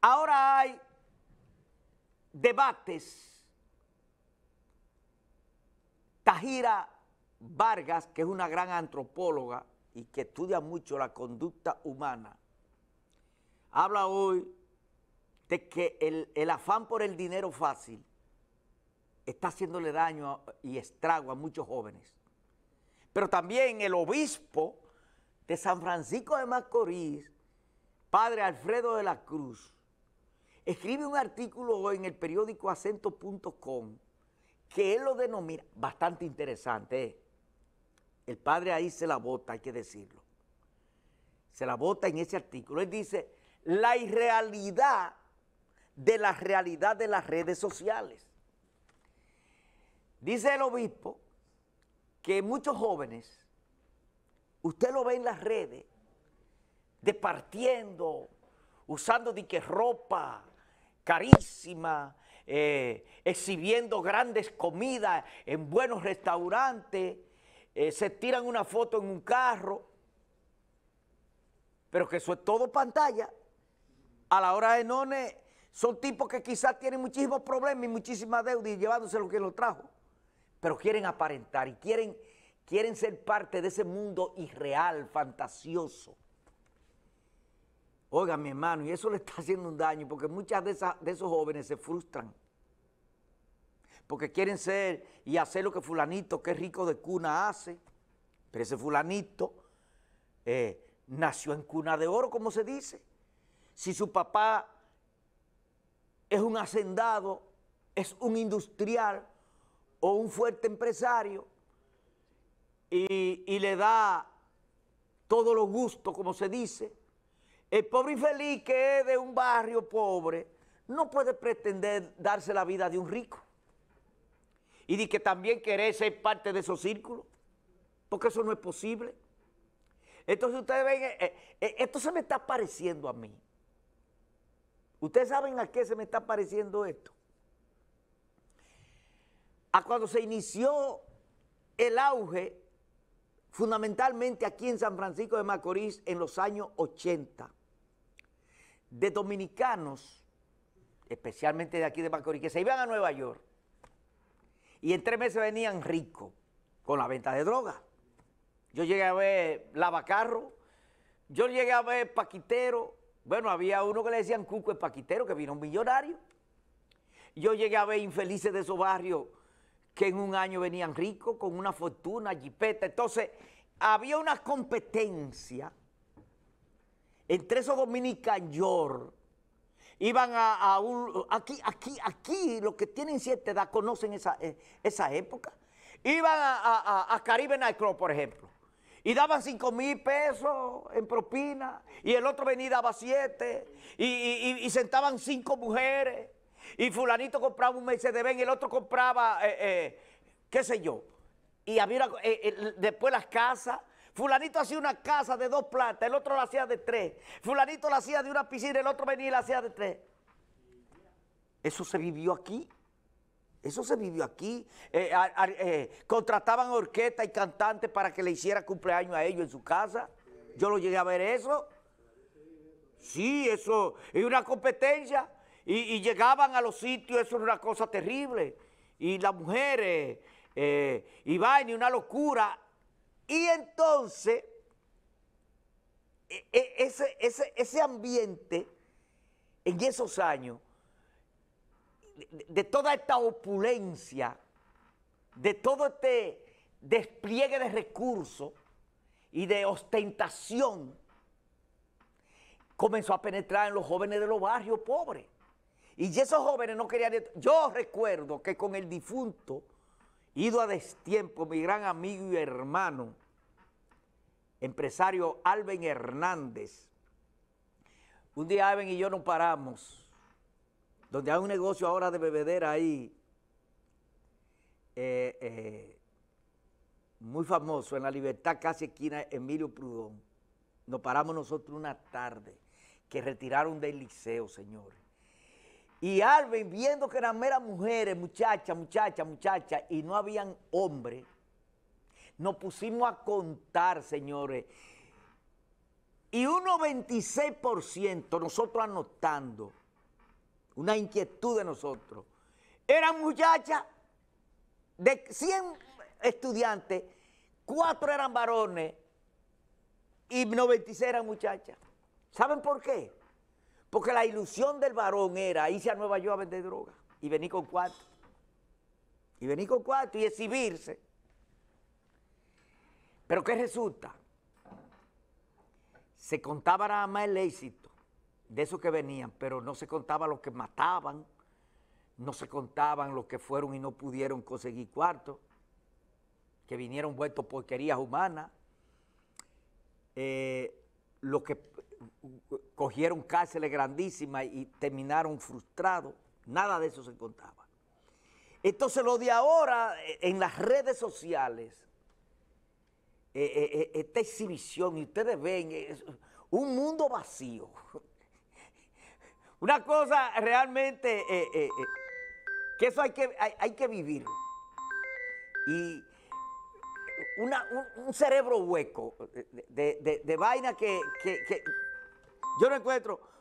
Ahora hay debates. Tajira Vargas, que es una gran antropóloga y que estudia mucho la conducta humana, habla hoy de que el, el afán por el dinero fácil está haciéndole daño y estrago a muchos jóvenes. Pero también el obispo de San Francisco de Macorís, padre Alfredo de la Cruz, escribe un artículo en el periódico acento.com que él lo denomina, bastante interesante, eh. el padre ahí se la bota, hay que decirlo, se la bota en ese artículo, él dice, la irrealidad de la realidad de las redes sociales. Dice el obispo que muchos jóvenes, usted lo ve en las redes, departiendo, usando dique ropa, carísima, eh, exhibiendo grandes comidas en buenos restaurantes, eh, se tiran una foto en un carro, pero que eso es todo pantalla. A la hora de None son tipos que quizás tienen muchísimos problemas y muchísima deuda y llevándose lo que lo trajo, pero quieren aparentar y quieren, quieren ser parte de ese mundo irreal, fantasioso Oiga, mi hermano, y eso le está haciendo un daño porque muchas de, esas, de esos jóvenes se frustran porque quieren ser y hacer lo que fulanito, que rico de cuna hace, pero ese fulanito eh, nació en cuna de oro, como se dice. Si su papá es un hacendado, es un industrial o un fuerte empresario y, y le da todos los gustos, como se dice, el pobre infeliz que es de un barrio pobre no puede pretender darse la vida de un rico. Y de que también querer ser parte de esos círculos, porque eso no es posible. Entonces ustedes ven, eh, eh, eh, esto se me está pareciendo a mí. Ustedes saben a qué se me está pareciendo esto. A cuando se inició el auge fundamentalmente aquí en San Francisco de Macorís en los años 80, de dominicanos, especialmente de aquí de Macorís, que se iban a Nueva York y en tres meses venían ricos con la venta de droga. Yo llegué a ver lavacarro, yo llegué a ver paquitero, bueno, había uno que le decían Cuco el paquitero, que vino un millonario. Yo llegué a ver infelices de esos barrios que en un año venían ricos con una fortuna, jipeta. Entonces, había una competencia entre esos dominicanos. Iban a, Aquí, aquí, aquí, los que tienen siete edad conocen eh, esa, época. Iban a, Caribe Nightclub, por ejemplo y daban 5 mil pesos en propina, y el otro venía y daba 7, y, y, sentaban cinco mujeres, y fulanito compraba un Mercedes y el otro compraba, eh, eh, qué sé yo. Y había eh, después las casas. Fulanito hacía una casa de dos plantas, el otro la hacía de tres. Fulanito la hacía de una piscina, el otro venía y la hacía de tres. Eso se vivió aquí. Eso se vivió aquí. contrataban orquesta y cantantes para que le hiciera cumpleaños a ellos en su casa. Yo lo llegué a ver eso. Sí, eso es una competencia. Y, llegaban a los sitios, eso era una cosa terrible. Y las mujeres, eh, y vaina, una locura. Y entonces, e, e, ese, ese, ese ambiente en esos años, de toda esta opulencia, de todo este despliegue de recursos y de ostentación, comenzó a penetrar en los jóvenes de los barrios pobres. Y esos jóvenes no querían... Yo recuerdo que con el difunto, ido a destiempo, mi gran amigo y hermano, empresario Alben Hernández, un día Alben y yo nos paramos, donde hay un negocio ahora de bebedera ahí, eh, eh, muy famoso, en La Libertad, casi esquina Emilio Prudón. Nos paramos nosotros una tarde que retiraron del liceo, señores y Alvin, viendo que eran meras mujeres, muchachas, muchachas, muchachas, y no habían hombres, nos pusimos a contar, señores. Y un 96%, nosotros anotando, una inquietud de nosotros, eran muchachas de 100 estudiantes, 4 eran varones y 96 eran muchachas. ¿Saben por qué? Porque la ilusión del varón era irse a Nueva York a vender droga y venir con cuatro. Y venir con cuatro y exhibirse. Pero ¿qué resulta? Se contaba nada más el éxito de esos que venían, pero no se contaba los que mataban, no se contaban los que fueron y no pudieron conseguir cuarto, que vinieron vueltos porquerías humanas. Eh, LOS que cogieron cárceles grandísimas y terminaron frustrados, nada de eso se contaba. Entonces lo de ahora eh, en las redes sociales, eh, eh, esta exhibición, y ustedes ven, un mundo vacío. Una cosa realmente que eso hay que, hay, que vivirlo. Y un, cerebro hueco eh, de, vaina que yo no encuentro.